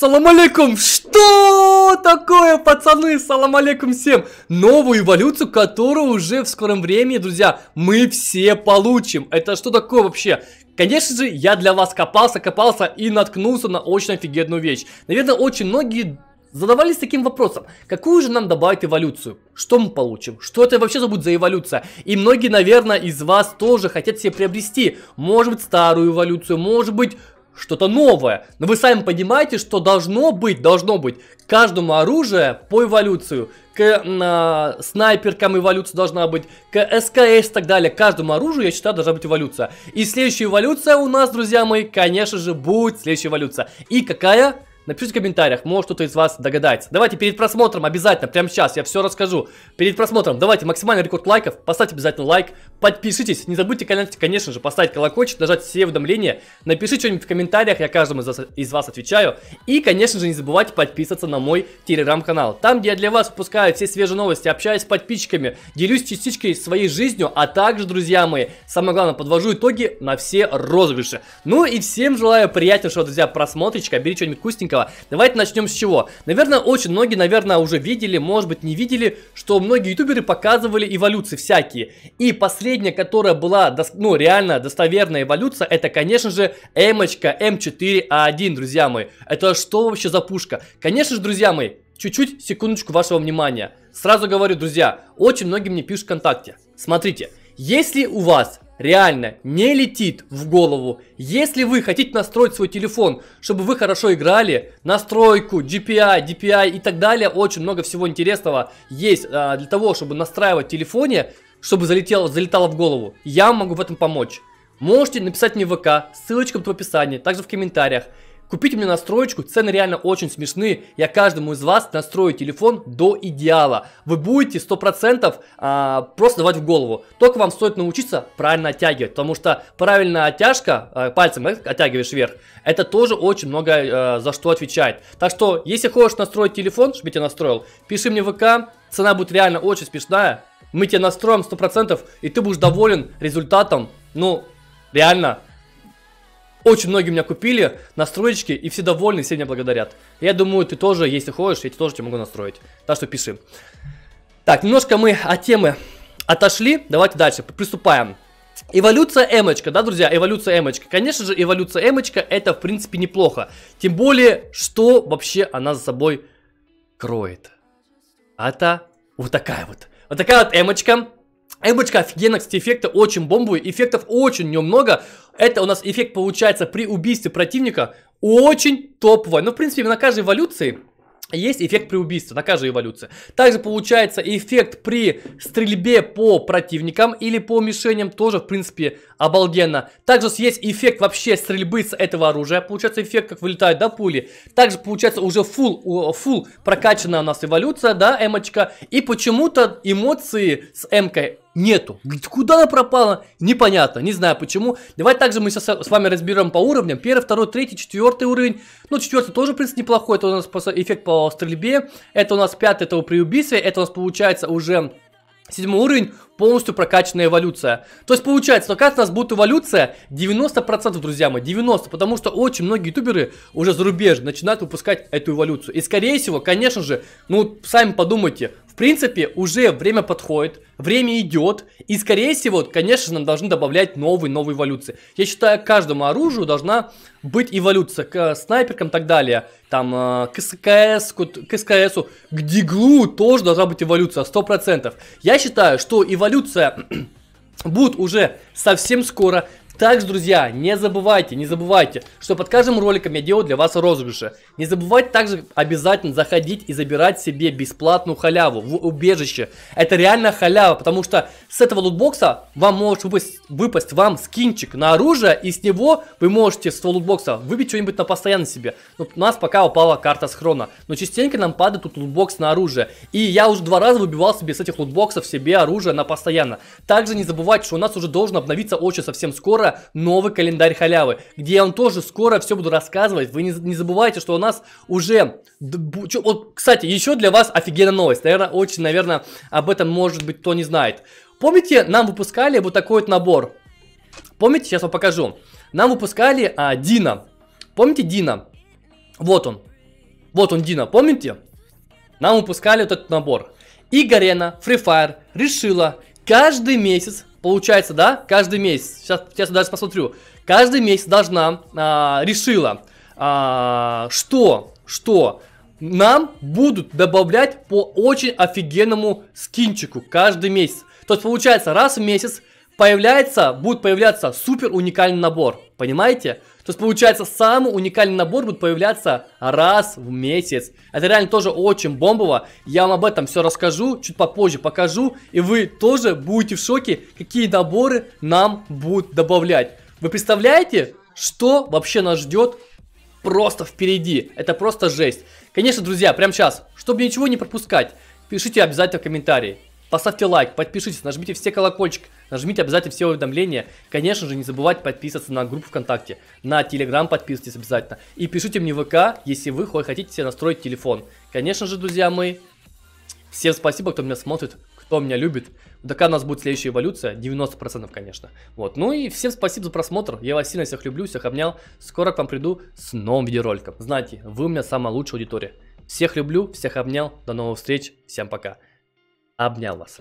Салам алейкум! Что такое, пацаны? Салам алейкум всем! Новую эволюцию, которую уже в скором времени, друзья, мы все получим. Это что такое вообще? Конечно же, я для вас копался, копался и наткнулся на очень офигенную вещь. Наверное, очень многие задавались таким вопросом, какую же нам добавить эволюцию? Что мы получим? Что это вообще будет за эволюция? И многие, наверное, из вас тоже хотят себе приобрести, может быть, старую эволюцию, может быть, что-то новое. Но вы сами понимаете, что должно быть, должно быть. Каждому оружие по эволюцию. К э, снайперкам эволюция должна быть, к СКС и так далее. каждому оружию, я считаю, должна быть эволюция. И следующая эволюция у нас, друзья мои, конечно же, будет следующая эволюция. И какая? Напишите в комментариях, может кто-то из вас догадается. Давайте перед просмотром обязательно, прямо сейчас я все расскажу. Перед просмотром давайте максимальный рекорд лайков, поставьте обязательно лайк, подпишитесь, не забудьте, конечно же, поставить колокольчик, нажать все уведомления, напишите что-нибудь в комментариях, я каждому из вас отвечаю. И, конечно же, не забывайте подписываться на мой телеграм-канал. Там, где я для вас выпускаю все свежие новости, общаюсь с подписчиками, делюсь частичкой своей жизнью, а также, друзья мои, самое главное, подвожу итоги на все розыгрыши. Ну и всем желаю приятного друзья, просмотричка, берите что-нибудь вкусненького, этого. Давайте начнем с чего. Наверное, очень многие, наверное, уже видели, может быть, не видели, что многие ютуберы показывали эволюции всякие. И последняя, которая была, ну, реально достоверная эволюция, это, конечно же, эмочка М4А1, эм друзья мои. Это что вообще за пушка? Конечно же, друзья мои, чуть-чуть, секундочку вашего внимания. Сразу говорю, друзья, очень многие мне пишут ВКонтакте. Смотрите, если у вас реально не летит в голову. Если вы хотите настроить свой телефон, чтобы вы хорошо играли, настройку, GPI, DPI и так далее, очень много всего интересного есть а, для того, чтобы настраивать в телефоне, чтобы залетело, залетало в голову. Я могу в этом помочь. Можете написать мне в ВК, ссылочка будет в описании, также в комментариях. Купите мне настроечку, цены реально очень смешные. Я каждому из вас настрою телефон до идеала. Вы будете 100% а, просто давать в голову. Только вам стоит научиться правильно оттягивать, потому что правильная оттяжка, а, пальцем оттягиваешь вверх, это тоже очень много а, за что отвечает. Так что, если хочешь настроить телефон, чтобы я настроил, пиши мне в ВК, цена будет реально очень смешная. Мы тебе настроим 100% и ты будешь доволен результатом. Ну, реально, очень многие меня купили, настроечки, и все довольны, все меня благодарят. Я думаю, ты тоже, если хочешь, я тебе тоже тебе могу настроить. Так что пиши. Так, немножко мы от темы отошли, давайте дальше, приступаем. Эволюция эмочка, да, друзья, эволюция эмочка. Конечно же, эволюция эмочка это, в принципе, неплохо. Тем более, что вообще она за собой кроет. А-то вот такая вот. Вот такая вот эмочка. Эбочка а офигенно, кстати, эффекты очень бомбовые, эффектов очень у много. Это у нас эффект получается при убийстве противника очень топовый. Ну, в принципе, на каждой эволюции есть эффект при убийстве, на каждой эволюции. Также получается эффект при стрельбе по противникам или по мишеням, тоже, в принципе, обалденно. Также есть эффект вообще стрельбы с этого оружия, получается эффект, как вылетают, да, пули. Также, получается, уже full, full прокачана у нас эволюция, да, эмочка. И почему-то эмоции с эмкой нету. Куда она пропала? Непонятно, не знаю почему. Давай также мы сейчас с вами разберем по уровням. Первый, второй, третий, четвертый уровень. Ну, четвертый тоже, в принципе, неплохой. Это у нас эффект по стрельбе. Это у нас пятый, это при убийстве. Это у нас получается уже Седьмой уровень, полностью прокачанная эволюция. То есть получается, как у нас будет эволюция 90%, друзья мои, 90%, потому что очень многие ютуберы уже зарубежные начинают выпускать эту эволюцию. И скорее всего, конечно же, ну сами подумайте, принципе, уже время подходит, время идет, и, скорее всего, конечно, нам должны добавлять новые-новые эволюции. Я считаю, каждому оружию должна быть эволюция к э, снайперкам и так далее, там, э, к СКС, к СКСу, к диглу тоже должна быть эволюция, 100%. Я считаю, что эволюция будет уже совсем скоро. Также, друзья, не забывайте, не забывайте, что под каждым роликом я делаю для вас розыгрыши. Не забывайте также обязательно заходить и забирать себе бесплатную халяву в убежище. Это реально халява, потому что с этого лутбокса вам может выпасть, выпасть вам скинчик на оружие, и с него вы можете с этого лутбокса выбить что-нибудь на постоянно себе. Но ну, у нас пока упала карта схрона, но частенько нам падает тут лутбокс на оружие. И я уже два раза выбивал себе с этих лутбоксов себе оружие на постоянно. Также не забывайте, что у нас уже должен обновиться очень совсем скоро новый календарь халявы, где я вам тоже скоро все буду рассказывать. Вы не, не забывайте, что у нас уже... Вот, кстати, еще для вас офигенная новость. Наверное, очень, наверное, об этом, может быть, кто не знает. Помните, нам выпускали вот такой вот набор? Помните, сейчас вам покажу. Нам выпускали а, Дина. Помните Дина? Вот он. Вот он, Дина, помните? Нам выпускали вот этот набор. И Гарена, Free Fire решила каждый месяц получается, да, каждый месяц, сейчас, сейчас я даже посмотрю, каждый месяц должна, а, решила, а, что, что нам будут добавлять по очень офигенному скинчику каждый месяц. То есть получается, раз в месяц появляется, будет появляться супер уникальный набор. Понимаете? То есть получается самый уникальный набор будет появляться раз в месяц. Это реально тоже очень бомбово. Я вам об этом все расскажу, чуть попозже покажу. И вы тоже будете в шоке, какие наборы нам будут добавлять. Вы представляете, что вообще нас ждет просто впереди? Это просто жесть. Конечно, друзья, прямо сейчас, чтобы ничего не пропускать, пишите обязательно в комментарии. Поставьте лайк, подпишитесь, нажмите все колокольчик, нажмите обязательно все уведомления. Конечно же, не забывайте подписываться на группу ВКонтакте, на Телеграм подписывайтесь обязательно. И пишите мне в ВК, если вы хотите себе настроить телефон. Конечно же, друзья мои, всем спасибо, кто меня смотрит, кто меня любит. Такая у нас будет следующая эволюция, 90%, конечно. Вот, ну и всем спасибо за просмотр, я вас сильно всех люблю, всех обнял. Скоро к вам приду с новым видеороликом. Знаете, вы у меня самая лучшая аудитория. Всех люблю, всех обнял, до новых встреч, всем пока обнял вас.